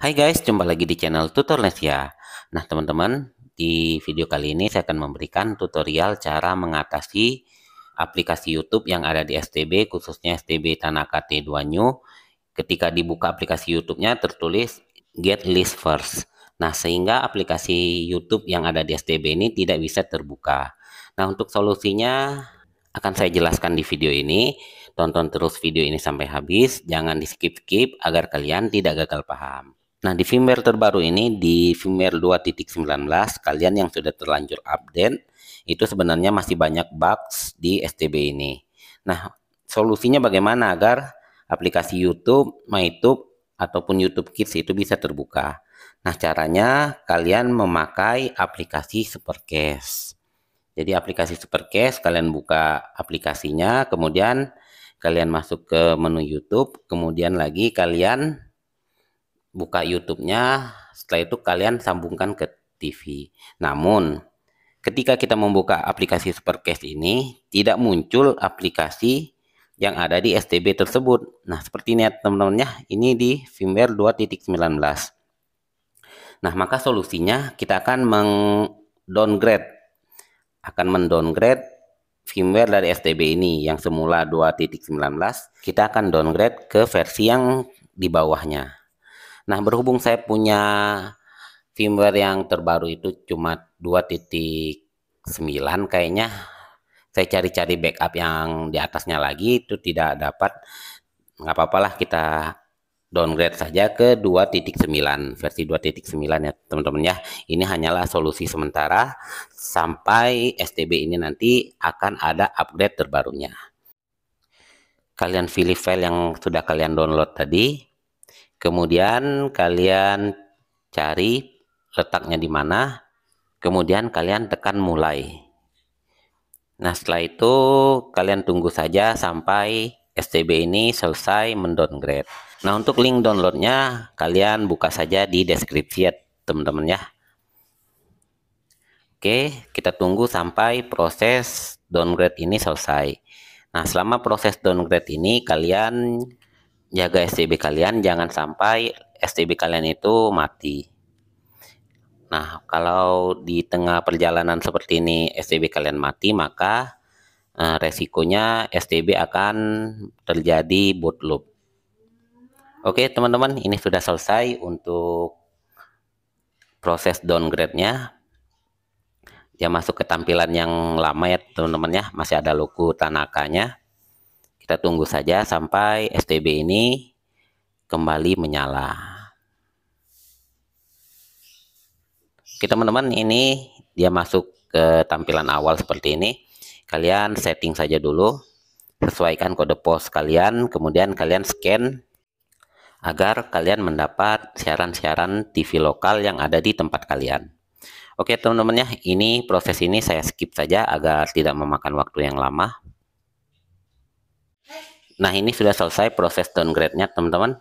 Hai guys, jumpa lagi di channel Tutor Lesia. Ya. Nah teman-teman, di video kali ini saya akan memberikan tutorial cara mengatasi aplikasi YouTube yang ada di STB, khususnya STB Tanaka T2 New. Ketika dibuka aplikasi YouTube-nya tertulis Get List First. Nah sehingga aplikasi YouTube yang ada di STB ini tidak bisa terbuka. Nah untuk solusinya akan saya jelaskan di video ini. Tonton terus video ini sampai habis, jangan di skip-skip agar kalian tidak gagal paham. Nah, di firmware terbaru ini di firmware 2.19 kalian yang sudah terlanjur update itu sebenarnya masih banyak bugs di STB ini. Nah, solusinya bagaimana agar aplikasi YouTube, MyTube ataupun YouTube Kids itu bisa terbuka? Nah, caranya kalian memakai aplikasi Supercase. Jadi aplikasi Supercase kalian buka aplikasinya, kemudian kalian masuk ke menu YouTube, kemudian lagi kalian buka YouTube-nya, setelah itu kalian sambungkan ke TV. Namun, ketika kita membuka aplikasi SuperCast ini, tidak muncul aplikasi yang ada di STB tersebut. Nah, seperti ini teman-teman ya, ini di firmware 2.19. Nah, maka solusinya kita akan meng akan mendowngrade firmware dari STB ini yang semula 2.19, kita akan downgrade ke versi yang di bawahnya. Nah, berhubung saya punya firmware yang terbaru itu cuma 2.9 kayaknya saya cari-cari backup yang di atasnya lagi itu tidak dapat. Nggak apa-apalah kita downgrade saja ke 2.9 versi 2.9 ya teman-teman ya ini hanyalah solusi sementara sampai STB ini nanti akan ada upgrade terbarunya kalian pilih file yang sudah kalian download tadi Kemudian kalian cari letaknya di mana, kemudian kalian tekan mulai. Nah setelah itu kalian tunggu saja sampai STB ini selesai mendowngrade. Nah untuk link downloadnya kalian buka saja di deskripsi ya teman-teman ya. Oke kita tunggu sampai proses downgrade ini selesai. Nah selama proses downgrade ini kalian jaga STB kalian jangan sampai STB kalian itu mati. Nah, kalau di tengah perjalanan seperti ini STB kalian mati, maka uh, resikonya STB akan terjadi boot loop. Oke, teman-teman, ini sudah selesai untuk proses downgrade-nya. Dia masuk ke tampilan yang lama ya, teman-teman ya. Masih ada logo tanakanya. Kita tunggu saja sampai STB ini kembali menyala. Oke teman-teman, ini dia masuk ke tampilan awal seperti ini. Kalian setting saja dulu, sesuaikan kode pos kalian, kemudian kalian scan agar kalian mendapat siaran-siaran TV lokal yang ada di tempat kalian. Oke teman-teman ya, ini proses ini saya skip saja agar tidak memakan waktu yang lama. Nah, ini sudah selesai proses downgrade-nya, teman-teman.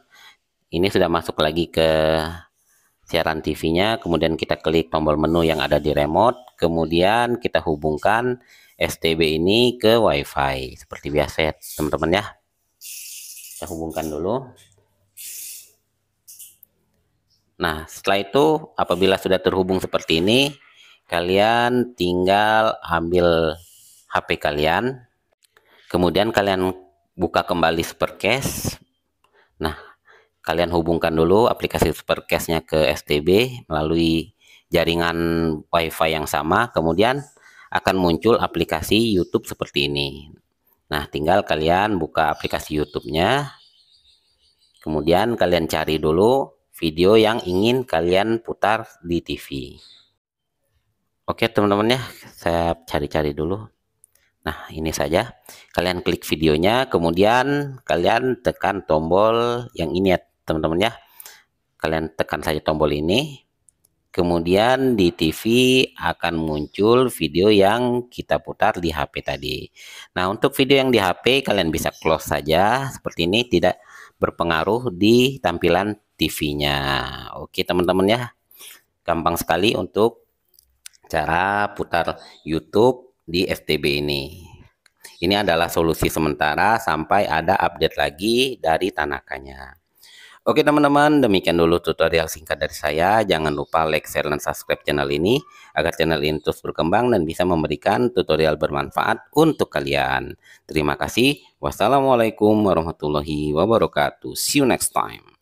Ini sudah masuk lagi ke siaran TV-nya, kemudian kita klik tombol menu yang ada di remote, kemudian kita hubungkan STB ini ke WiFi seperti biasa ya, teman-teman ya. Kita hubungkan dulu. Nah, setelah itu apabila sudah terhubung seperti ini, kalian tinggal ambil HP kalian, kemudian kalian buka kembali Supercash. Nah, kalian hubungkan dulu aplikasi Supercash-nya ke STB melalui jaringan WiFi yang sama, kemudian akan muncul aplikasi YouTube seperti ini. Nah, tinggal kalian buka aplikasi YouTube-nya. Kemudian kalian cari dulu video yang ingin kalian putar di TV. Oke, teman-teman ya, saya cari-cari dulu. Nah, ini saja. Kalian klik videonya, kemudian kalian tekan tombol yang ini ya, teman-teman ya. Kalian tekan saja tombol ini. Kemudian di TV akan muncul video yang kita putar di HP tadi. Nah, untuk video yang di HP kalian bisa close saja seperti ini, tidak berpengaruh di tampilan TV-nya. Oke, teman-teman ya. Gampang sekali untuk cara putar YouTube di FTB ini. Ini adalah solusi sementara sampai ada update lagi dari tanakanya. Oke teman-teman, demikian dulu tutorial singkat dari saya. Jangan lupa like, share, dan subscribe channel ini agar channel ini terus berkembang dan bisa memberikan tutorial bermanfaat untuk kalian. Terima kasih. Wassalamualaikum warahmatullahi wabarakatuh. See you next time.